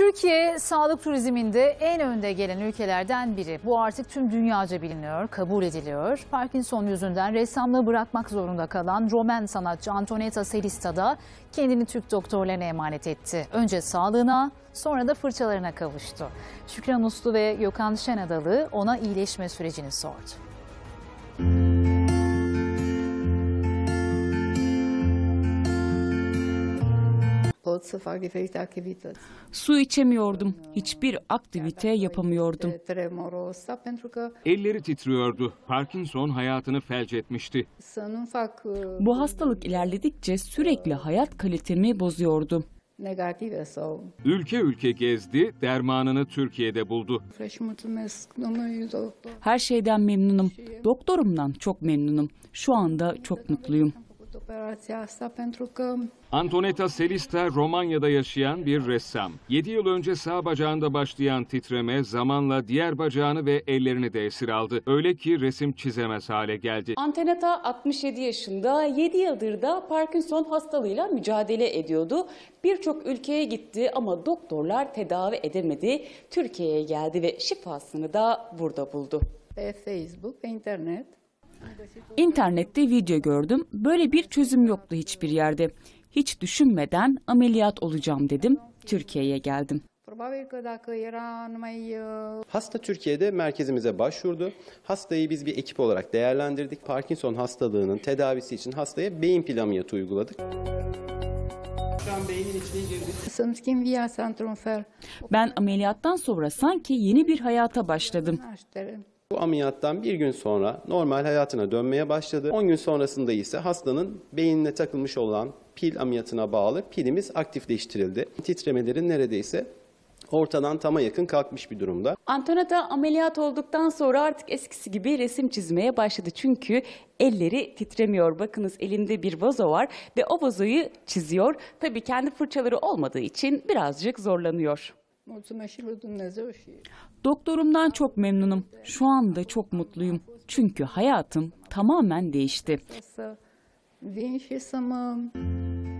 Türkiye sağlık turizminde en önde gelen ülkelerden biri. Bu artık tüm dünyaca biliniyor, kabul ediliyor. Parkinson yüzünden ressamlığı bırakmak zorunda kalan Romen sanatçı Antonetta Selista da kendini Türk doktorlarına emanet etti. Önce sağlığına, sonra da fırçalarına kavuştu. Şükran Uslu ve Gökhan Şenadalı ona iyileşme sürecini sordu. Su içemiyordum. Hiçbir aktivite yapamıyordum. Elleri titriyordu. Parkinson hayatını felç etmişti. Bu hastalık ilerledikçe sürekli hayat kalitemi bozuyordu. Ülke ülke gezdi, dermanını Türkiye'de buldu. Her şeyden memnunum. Doktorumdan çok memnunum. Şu anda çok mutluyum operația asta pentru că... Antoneta Selista Romanya'da yaşayan bir ressam. 7 yıl önce sağ bacağında başlayan titreme zamanla diğer bacağını ve ellerini de esir aldı. Öyle ki resim çizemez hale geldi. Antoneta 67 yaşında 7 yıldır da Parkinson hastalığıyla mücadele ediyordu. Birçok ülkeye gitti ama doktorlar tedavi edemedi. Türkiye'ye geldi ve şifasını da burada buldu. Facebook ve internet İnternette video gördüm. Böyle bir çözüm yoktu hiçbir yerde. Hiç düşünmeden ameliyat olacağım dedim. Türkiye'ye geldim. Hasta Türkiye'de merkezimize başvurdu. Hastayı biz bir ekip olarak değerlendirdik. Parkinson hastalığının tedavisi için hastaya beyin plamiyyatı uyguladık. Ben ameliyattan sonra sanki yeni bir hayata başladım. Bu ameliyattan bir gün sonra normal hayatına dönmeye başladı. 10 gün sonrasında ise hastanın beynine takılmış olan pil ameliyatına bağlı pilimiz aktifleştirildi. Titremelerin neredeyse ortadan tama yakın kalkmış bir durumda. Antonata ameliyat olduktan sonra artık eskisi gibi resim çizmeye başladı. Çünkü elleri titremiyor. Bakınız elinde bir vazo var ve o vazoyu çiziyor. Tabii kendi fırçaları olmadığı için birazcık zorlanıyor. Doktorumdan çok memnunum. Şu anda çok mutluyum. Çünkü hayatım tamamen değişti. Değişti